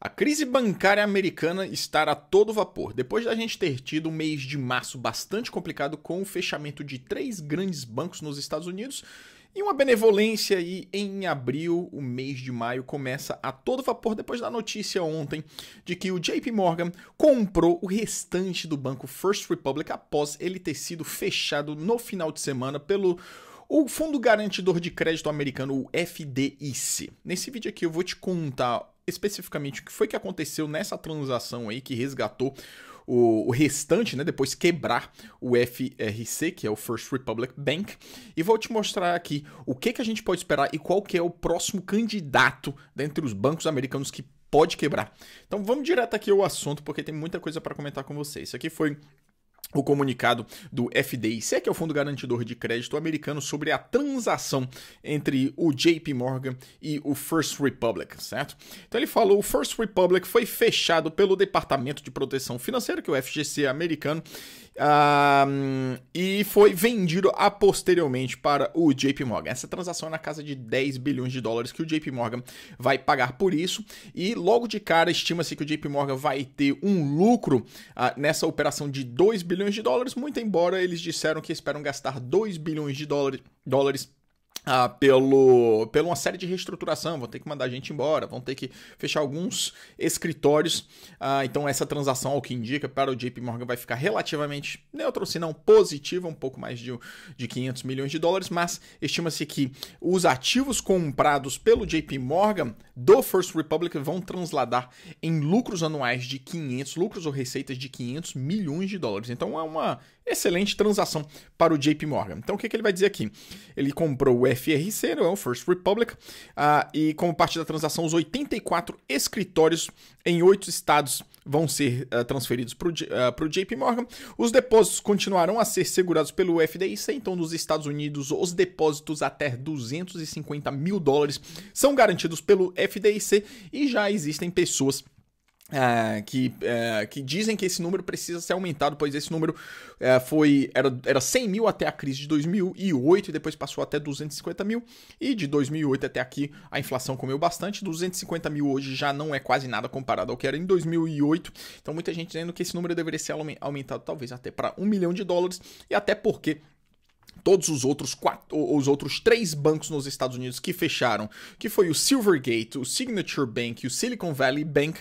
A crise bancária americana está a todo vapor. Depois da gente ter tido um mês de março bastante complicado com o fechamento de três grandes bancos nos Estados Unidos e uma benevolência aí em abril, o mês de maio começa a todo vapor depois da notícia ontem de que o JP Morgan comprou o restante do banco First Republic após ele ter sido fechado no final de semana pelo o Fundo Garantidor de Crédito Americano, o FDIC. Nesse vídeo aqui eu vou te contar especificamente o que foi que aconteceu nessa transação aí que resgatou o, restante, né? Depois quebrar o FRC, que é o First Republic Bank. E vou te mostrar aqui o que, que a gente pode esperar e qual que é o próximo candidato dentre os bancos americanos que pode quebrar. Então vamos direto aqui ao assunto, porque tem muita coisa para comentar com vocês. Isso aqui foi o comunicado do FDIC, é que é o Fundo Garantidor de Crédito Americano, sobre a transação entre o JP Morgan e o First Republic, certo? Então ele falou: o First Republic foi fechado pelo Departamento de Proteção Financeira, que é o FGC americano, e foi vendido a posteriormente para o JP Morgan. Essa transação é na casa de 10 bilhões de dólares que o JP Morgan vai pagar por isso. E logo de cara, estima-se que o JP Morgan vai ter um lucro uh, nessa operação de 2 bilhões de dólares, muito embora eles disseram que esperam gastar 2 bilhões de dólares, dólares ah, pelo, pela uma série de reestruturação, vão ter que mandar gente embora, vão ter que fechar alguns escritórios. Ah, então, essa transação, ao que indica, para o JP Morgan vai ficar relativamente neutro, se não positiva, um pouco mais de, de 500 milhões de dólares, mas estima-se que os ativos comprados pelo JP Morgan do First Republic vão transladar em lucros anuais de 500, lucros ou receitas de 500 milhões de dólares. Então, é uma Excelente transação para o JP Morgan. Então, o que, que ele vai dizer aqui? Ele comprou o FRC, não é o First Republic, uh, e como parte da transação, os 84 escritórios em oito estados vão ser uh, transferidos para o uh, ah, JP Morgan. Os depósitos continuarão a ser segurados pelo FDIC, então nos Estados Unidos os depósitos até 250 mil dólares são garantidos pelo FDIC e já existem pessoas Uh, que, uh, que dizem que esse número precisa ser aumentado, pois esse número uh, foi era, era 100 mil até a crise de 2008 e depois passou até 250 mil. E de 2008 até aqui a inflação comeu bastante. 250 mil hoje já não é quase nada comparado ao que era em 2008. Então muita gente dizendo que esse número deveria ser aumentado talvez até para um milhão de dólares e até porque todos os outros quatro, os outros três bancos nos Estados Unidos que fecharam, que foi o Silvergate, o Signature Bank e o Silicon Valley Bank,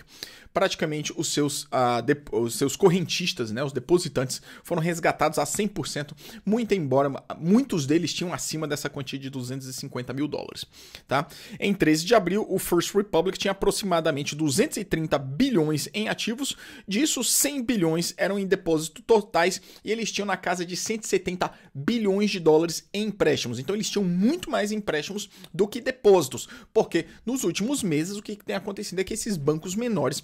praticamente os seus, ah, de, os seus correntistas, né, os depositantes, foram resgatados a 100%, muito embora muitos deles tinham acima dessa quantia de 250 mil dólares. Tá? Em 13 de abril, o First Republic tinha aproximadamente 230 bilhões em ativos, disso 100 bilhões eram em depósito totais e eles tinham na casa de 170 bilhões de dólares em empréstimos. Então eles tinham muito mais empréstimos do que depósitos, porque nos últimos meses o que tem acontecido é que esses bancos menores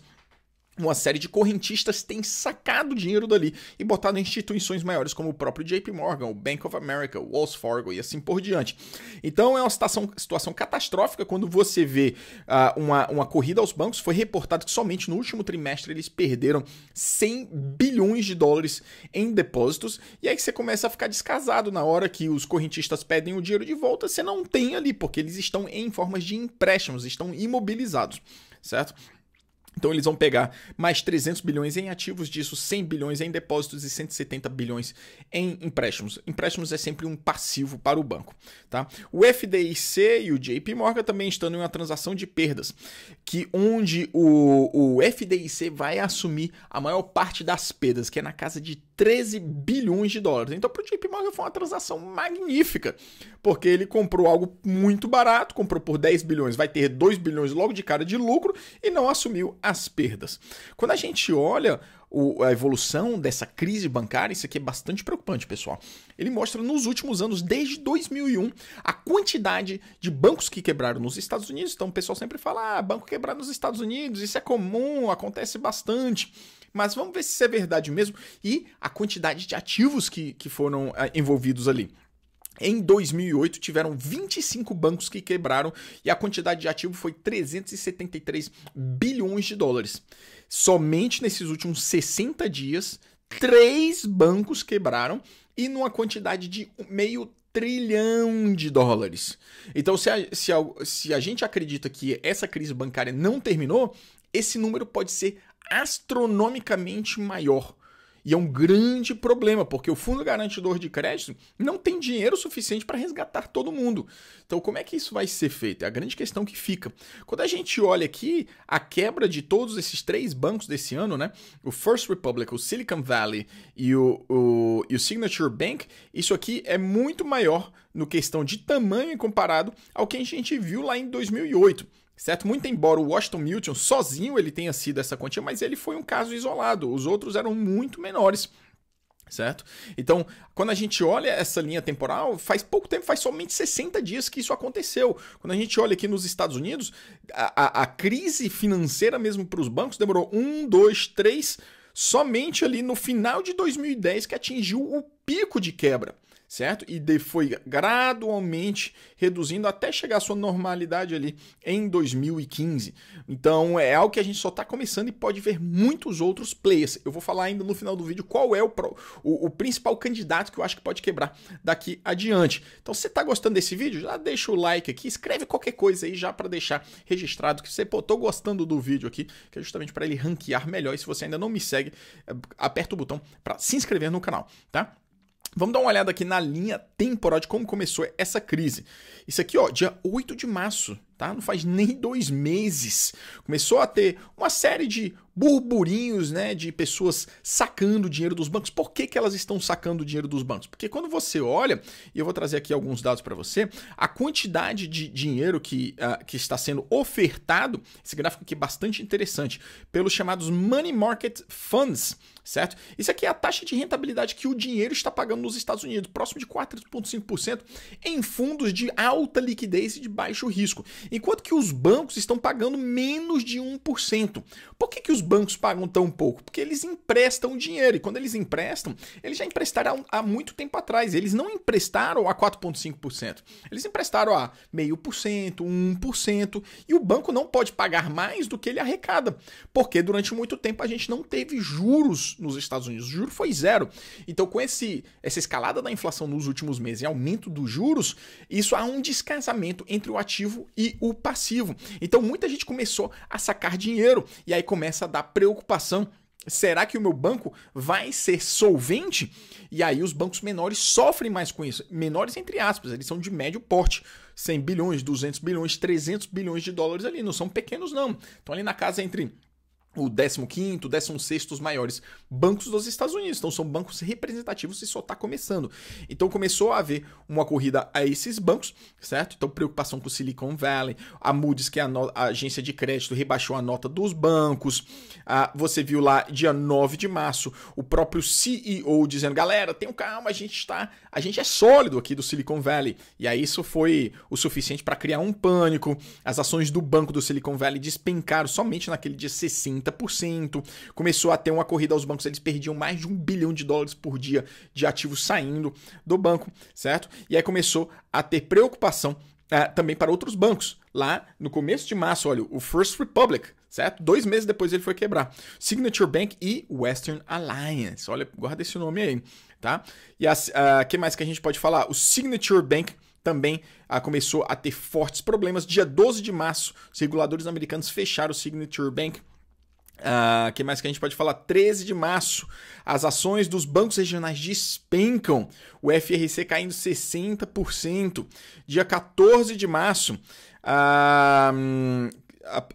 uma série de correntistas tem sacado dinheiro dali e botado em instituições maiores como o próprio JP Morgan, o Bank of America, o Wells Fargo e assim por diante. Então é uma situação, situação catastrófica quando você vê uh, uma, uma corrida aos bancos. Foi reportado que somente no último trimestre eles perderam 100 bilhões de dólares em depósitos e aí você começa a ficar descasado na hora que os correntistas pedem o dinheiro de volta, você não tem ali porque eles estão em formas de empréstimos, estão imobilizados, certo? Então eles vão pegar mais 300 bilhões em ativos, disso 100 bilhões em depósitos e 170 bilhões em empréstimos. Empréstimos é sempre um passivo para o banco, tá? O FDIC e o JP Morgan também estão em uma transação de perdas, que onde o, o FDIC vai assumir a maior parte das perdas, que é na casa de 13 bilhões de dólares. Então, para o JP Morgan foi uma transação magnífica, porque ele comprou algo muito barato, comprou por 10 bilhões, vai ter 2 bilhões logo de cara de lucro e não assumiu as perdas. Quando a gente olha o, a evolução dessa crise bancária, isso aqui é bastante preocupante, pessoal. Ele mostra nos últimos anos, desde 2001, a quantidade de bancos que quebraram nos Estados Unidos. Então, o pessoal sempre fala: ah, banco quebrado nos Estados Unidos, isso é comum, acontece bastante mas vamos ver se isso é verdade mesmo e a quantidade de ativos que, que foram eh, envolvidos ali. Em 2008, tiveram 25 bancos que quebraram e a quantidade de ativo foi 373 bilhões de dólares. Somente nesses últimos 60 dias, três bancos quebraram e numa quantidade de meio trilhão de dólares. Então, se a, se, a, se a gente acredita que essa crise bancária não terminou, esse número pode ser astronomicamente maior. E é um grande problema, porque o fundo garantidor de crédito não tem dinheiro suficiente para resgatar todo mundo. Então, como é que isso vai ser feito? É a grande questão que fica. Quando a gente olha aqui a quebra de todos esses três bancos desse ano, né? O First Republic, o Silicon Valley e o, o, e o Signature Bank, isso aqui é muito maior no questão de tamanho comparado ao que a gente viu lá em 2008. Certo? Muito embora o Washington Milton sozinho ele tenha sido essa quantia, mas ele foi um caso isolado. Os outros eram muito menores certo? Então, quando a gente olha essa linha temporal, faz pouco tempo, faz somente 60 dias que isso aconteceu. Quando a gente olha aqui nos Estados Unidos, a, a, a crise financeira mesmo para os bancos demorou um, dois, três, somente ali no final de 2010 que atingiu o pico de quebra certo? E de, foi gradualmente reduzindo até chegar à sua normalidade ali em 2015. Então é algo que a gente só está começando e pode ver muitos outros players. Eu vou falar ainda no final do vídeo qual é o, o, o principal candidato que eu acho que pode quebrar daqui adiante. Então se você está gostando desse vídeo, já deixa o like aqui, escreve qualquer coisa aí já para deixar registrado que você, pô, tô gostando do vídeo aqui, que é justamente para ele ranquear melhor. E se você ainda não me segue, é, aperta o botão para se inscrever no canal, tá? Vamos dar uma olhada aqui na linha temporal de como começou essa crise. Isso aqui, ó, dia 8 de março, tá? Não faz nem dois meses. Começou a ter uma série de burburinhos né, de pessoas sacando dinheiro dos bancos. Por que, que elas estão sacando dinheiro dos bancos? Porque quando você olha, e eu vou trazer aqui alguns dados para você, a quantidade de dinheiro que, uh, que está sendo ofertado, esse gráfico aqui é bastante interessante, pelos chamados money market funds, certo? Isso aqui é a taxa de rentabilidade que o dinheiro está pagando nos Estados Unidos, próximo de 4,5% em fundos de alta liquidez e de baixo risco, enquanto que os bancos estão pagando menos de 1%. Por que, que os bancos pagam tão pouco? Porque eles emprestam dinheiro. E quando eles emprestam, eles já emprestaram há muito tempo atrás. Eles não emprestaram a 4,5%. Eles emprestaram a 0,5%, 1%. E o banco não pode pagar mais do que ele arrecada. Porque durante muito tempo a gente não teve juros nos Estados Unidos. O juro foi zero. Então, com esse, essa escalada da inflação nos últimos meses e aumento dos juros, isso há um descasamento entre o ativo e o passivo. Então, muita gente começou a sacar dinheiro. E aí começa a da preocupação Será que o meu banco vai ser solvente? E aí os bancos menores sofrem mais com isso. Menores entre aspas, eles são de médio porte. 100 bilhões, 200 bilhões, 300 bilhões de dólares ali, não são pequenos não. Estão ali na casa entre o 15º, 16 os maiores bancos dos Estados Unidos. Então são bancos representativos e só está começando. Então começou a haver uma corrida a esses bancos, certo? Então preocupação com o Silicon Valley, a Moody's, que é a, no- a agência de crédito, rebaixou a nota dos bancos. Ah, você viu lá dia 9 de março o próprio CEO dizendo: "Galera, tenham calma, a gente está, a gente é sólido aqui do Silicon Valley". E aí isso foi o suficiente para criar um pânico. As ações do Banco do Silicon Valley despencaram somente naquele dia 60 30%. Começou a ter uma corrida aos bancos, eles perdiam mais de um bilhão de dólares por dia de ativos saindo do banco, certo? E aí começou a ter preocupação uh, também para outros bancos. Lá no começo de março, olha, o First Republic, certo? Dois meses depois ele foi quebrar. Signature Bank e Western Alliance. Olha, guarda esse nome aí, tá? E o uh, ah, que mais que a gente pode falar? O Signature Bank também ah, começou a ter fortes problemas. Dia 12 de março, os reguladores americanos fecharam o Signature Bank Uh, que mais que a gente pode falar? 13 de março, as ações dos bancos regionais despencam, o FRC caindo 60%. Dia 14 de março, uh,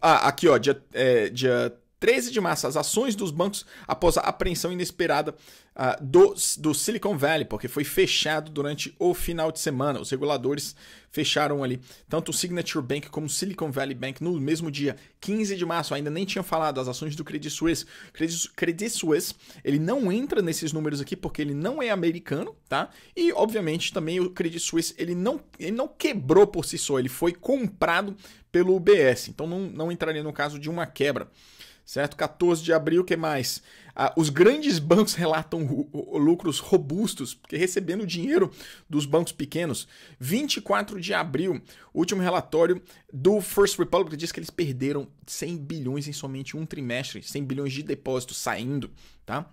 aqui ó, dia, é, dia 13 de março, as ações dos bancos após a apreensão inesperada uh, ah, do, do Silicon Valley, porque foi fechado durante o final de semana. Os reguladores fecharam ali tanto o Signature Bank como o Silicon Valley Bank no mesmo dia, 15 de março. Ainda nem tinha falado as ações do Credit Suisse. Credit, Credit Suisse, ele não entra nesses números aqui porque ele não é americano, tá? E, obviamente, também o Credit Suisse, ele não, ele não quebrou por si só, ele foi comprado pelo UBS. Então, não, não entraria no caso de uma quebra certo? 14 de abril, o que mais? Ah, os grandes bancos relatam lucros robustos, porque recebendo dinheiro dos bancos pequenos. 24 de abril, último relatório do First Republic diz que eles perderam 100 bilhões em somente um trimestre, 100 bilhões de depósitos saindo, tá?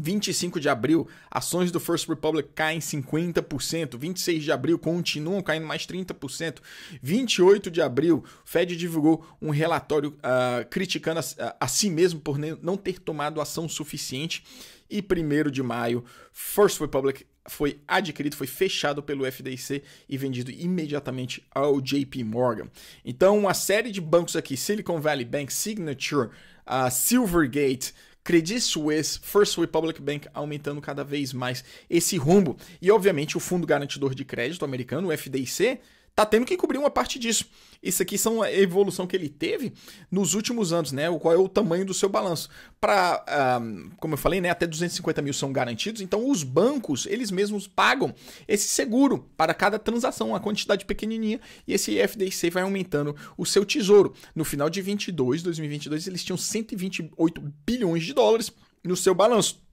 25 de abril, ações do First Republic caem 50%, 26 de abril continuam caindo mais 30%, 28 de abril, Fed divulgou um relatório uh, criticando a, a, ah, a, si mesmo por não ter tomado ação suficiente e 1 de maio, First Republic foi adquirido, foi fechado pelo FDIC e vendido imediatamente ao JP Morgan. Então, uma série de bancos aqui, Silicon Valley Bank, Signature, uh, Silvergate, Credit Suisse, First Republic Bank aumentando cada vez mais esse rumbo. E obviamente o Fundo Garantidor de Crédito americano, o FDIC, tá tendo que cobrir uma parte disso. Isso aqui são a evolução que ele teve nos últimos anos, né? Qual é o tamanho do seu balanço? Para, um, ah, como eu falei, né, até 250 mil são garantidos, então os bancos, eles mesmos pagam esse seguro para cada transação, uma quantidade pequenininha, e esse FDIC vai aumentando o seu tesouro. No final de 22, 2022, eles tinham 128 bilhões de dólares no seu balanço.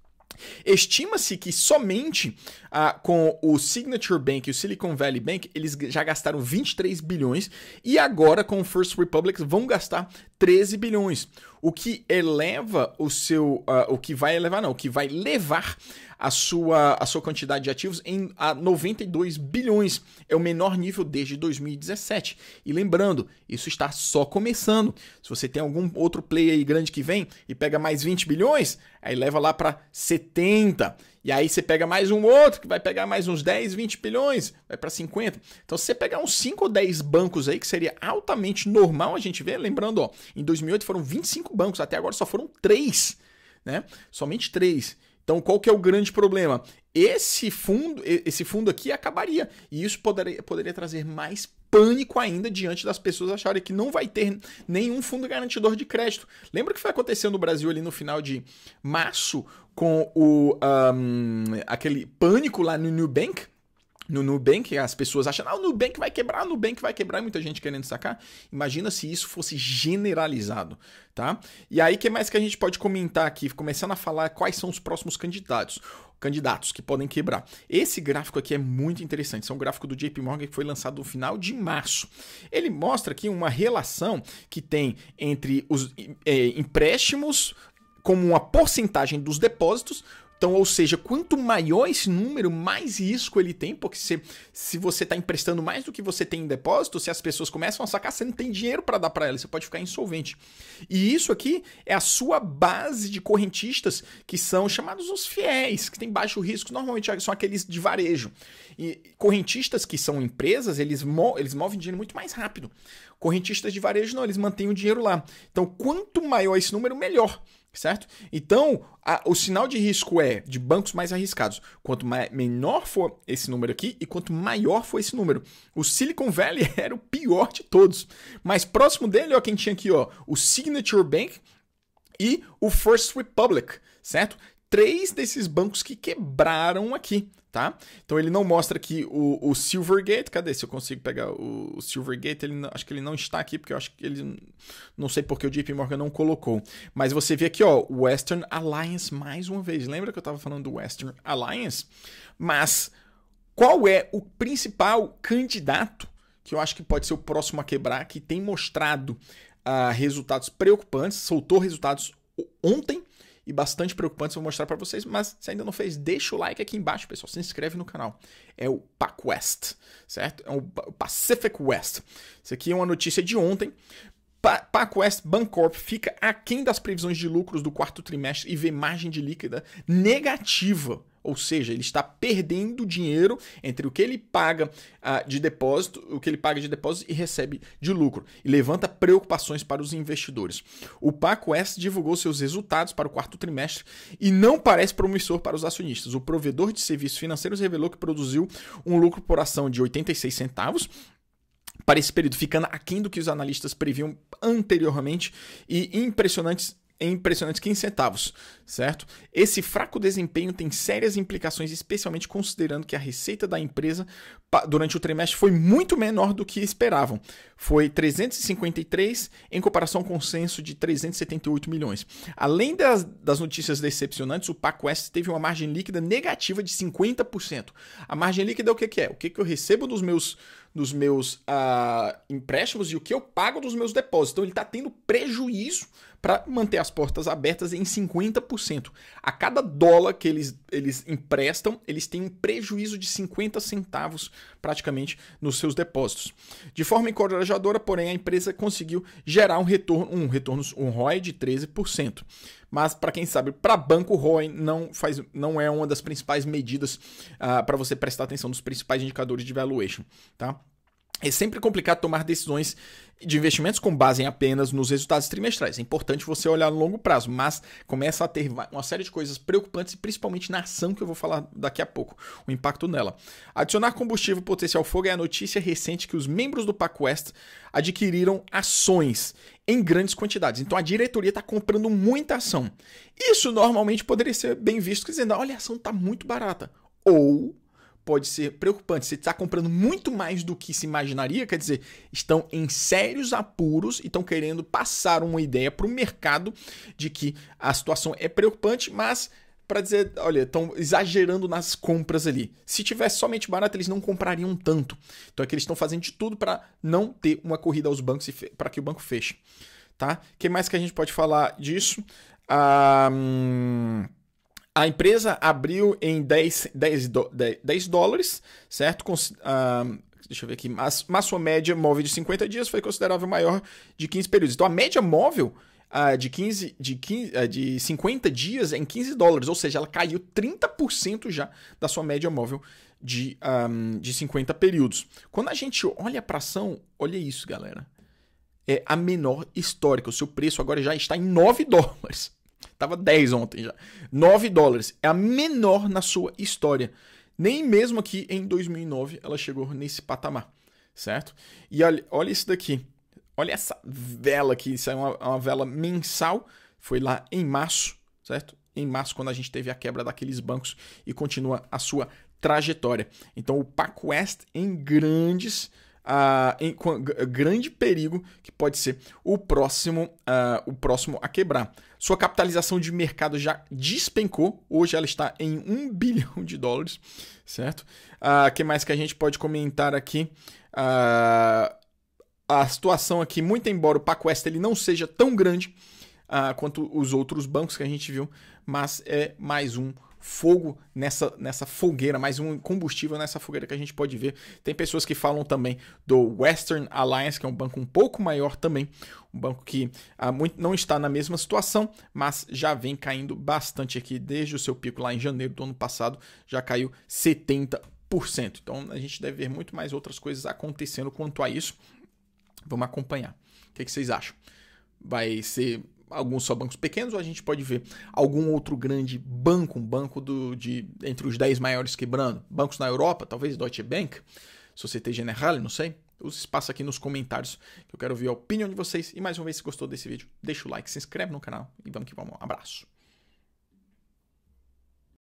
Estima-se que somente ah, com o Signature Bank e o Silicon Valley Bank, eles já gastaram 23 bilhões e agora com o First Republic vão gastar 13 bilhões, o que eleva o seu, uh, o que vai elevar não, o que vai levar a sua, a sua quantidade de ativos em a 92 bilhões, é o menor nível desde 2017. E lembrando, isso está só começando. Se você tem algum outro player aí grande que vem e pega mais 20 bilhões, aí leva lá para 70. E aí você pega mais um outro, que vai pegar mais uns 10, 20 bilhões, vai para 50. Então, se você pegar uns 5 ou 10 bancos aí, que seria altamente normal a gente ver, lembrando, ó, em 2008 foram 25 bancos, até agora só foram 3, né? Somente 3. Então, qual que é o grande problema? Esse fundo, esse fundo aqui acabaria, e isso poderia, poderia trazer mais pânico ainda diante das pessoas acharem que não vai ter nenhum fundo garantidor de crédito. Lembra o que foi acontecendo no Brasil ali no final de março com o um, aquele pânico lá no Nubank? no Nubank, as pessoas acham, ah, o Nubank vai quebrar, o Nubank vai quebrar, muita gente querendo sacar. Imagina se isso fosse generalizado, tá? E aí, o que mais que a gente pode comentar aqui? Começando a falar quais são os próximos candidatos candidatos que podem quebrar. Esse gráfico aqui é muito interessante. é um gráfico do JP Morgan que foi lançado no final de março. Ele mostra aqui uma relação que tem entre os é, empréstimos como uma porcentagem dos depósitos então, ou seja, quanto maior esse número, mais risco ele tem, porque se, se você está emprestando mais do que você tem em depósito, se as pessoas começam a sacar, você não tem dinheiro para dar para elas, você pode ficar insolvente. E isso aqui é a sua base de correntistas, que são chamados os fiéis, que têm baixo risco, normalmente são aqueles de varejo. E correntistas que são empresas, eles, mo eles movem dinheiro muito mais rápido. Correntistas de varejo não, eles mantêm o dinheiro lá. Então, quanto maior esse número, melhor certo? Então, a, o sinal de risco é de bancos mais arriscados. Quanto mais, menor for esse número aqui e quanto maior for esse número. O Silicon Valley era o pior de todos. Mas próximo dele, ó, quem tinha aqui, ó, o Signature Bank e o First Republic, certo? três desses bancos que quebraram aqui, tá? Então ele não mostra aqui o, o Silvergate, cadê? Se eu consigo pegar o, o Silvergate, ele, acho que ele não está aqui, porque eu acho que ele, não sei porque o JP Morgan não colocou. Mas você vê aqui, ó, Western Alliance mais uma vez. Lembra que eu estava falando do Western Alliance? Mas qual é o principal candidato que eu acho que pode ser o próximo a quebrar, que tem mostrado uh, resultados preocupantes, soltou resultados ontem, e bastante preocupantes, vou mostrar para vocês, mas se ainda não fez, deixa o like aqui embaixo, pessoal, se inscreve no canal. É o PacWest, certo? É o Pacific West. Isso aqui é uma notícia de ontem, Paco Bancorp fica aquém das previsões de lucros do quarto trimestre e vê margem de líquida negativa. Ou seja, ele está perdendo dinheiro entre o que ele paga uh, de depósito, o que ele paga de depósito e recebe de lucro, e levanta preocupações para os investidores. O Paco divulgou seus resultados para o quarto trimestre e não parece promissor para os acionistas. O provedor de serviços financeiros revelou que produziu um lucro por ação de 86 centavos, para esse período, ficando aquém do que os analistas previam anteriormente e impressionantes é em impressionantes 15 centavos, certo? Esse fraco desempenho tem sérias implicações, especialmente considerando que a receita da empresa durante o trimestre foi muito menor do que esperavam. Foi 353 em comparação com o censo de 378 milhões. Além das, das notícias decepcionantes, o Paco S teve uma margem líquida negativa de 50%. A margem líquida é o que, que é? O que, que eu recebo dos meus dos meus uh, empréstimos e o que eu pago dos meus depósitos. Então ele está tendo prejuízo para manter as portas abertas em 50%. A cada dólar que eles, eles emprestam, eles têm um prejuízo de 50 centavos praticamente nos seus depósitos. De forma encorajadora, porém, a empresa conseguiu gerar um retorno, um retorno, um ROI de 13%. Mas para quem sabe, para banco, o ROI não faz, não é uma das principais medidas uh, ah, para você prestar atenção nos principais indicadores de valuation, tá? É sempre complicado tomar decisões de investimentos com base em apenas nos resultados trimestrais. É importante você olhar no longo prazo, mas começa a ter uma série de coisas preocupantes, principalmente na ação que eu vou falar daqui a pouco, o impacto nela. Adicionar combustível potencial fogo é a notícia recente que os membros do PacWest adquiriram ações em grandes quantidades. Então a diretoria está comprando muita ação. Isso normalmente poderia ser bem visto, dizendo, olha, a ação está muito barata. Ou pode ser preocupante. Você está comprando muito mais do que se imaginaria, quer dizer, estão em sérios apuros e estão querendo passar uma ideia para o mercado de que a situação é preocupante, mas para dizer, olha, estão exagerando nas compras ali. Se tivesse somente barato, eles não comprariam tanto. Então é que eles estão fazendo de tudo para não ter uma corrida aos bancos e para que o banco feche. Tá? O que mais que a gente pode falar disso? Ah, hum... A empresa abriu em 10, 10, 10, dólares, certo? Com, uh, deixa eu ver aqui. Mas, mas sua média móvel de 50 dias foi considerável maior de 15 períodos. Então a média móvel uh, de, 15, de, 15, uh, ah, de 50 dias é em 15 dólares, ou seja, ela caiu 30% já da sua média móvel de, um, de 50 períodos. Quando a gente olha para ação, olha isso, galera. É a menor histórica. O seu preço agora já está em 9 dólares. Tava 10 ontem já. 9 dólares. É a menor na sua história. Nem mesmo aqui em 2009 ela chegou nesse patamar, certo? E olha, olha isso daqui. Olha essa vela aqui. Isso é uma, uma vela mensal. Foi lá em março, certo? Em março, quando a gente teve a quebra daqueles bancos e continua a sua trajetória. Então, o Paco West em grandes a, em, com grande perigo que pode ser o próximo, o próximo a quebrar. Sua capitalização de mercado já despencou, hoje ela está em 1 bilhão de dólares, certo? O que mais que a gente pode comentar aqui? a situação aqui, muito embora o PacWest ele não seja tão grande quanto os outros bancos que a gente viu, mas é mais um fogo nessa, nessa fogueira, mais um combustível nessa fogueira que a gente pode ver. Tem pessoas que falam também do Western Alliance, que é um banco um pouco maior também, um banco que ah, muito, não está na mesma situação, mas já vem caindo bastante aqui desde o seu pico lá em janeiro do ano passado, já caiu 70%. Então a gente deve ver muito mais outras coisas acontecendo quanto a isso. Vamos acompanhar. O que, é que vocês acham? Vai ser alguns só bancos pequenos, ou a gente pode ver algum outro grande banco, um banco do, de entre os 10 maiores quebrando. Bancos na Europa, talvez Deutsche Bank, Societe Generale, não sei. Os espaço aqui nos comentários, que eu quero ouvir a opinião de vocês. E mais uma vez, se gostou desse vídeo, deixa o like, se inscreve no canal e vamos que vamos. Um abraço.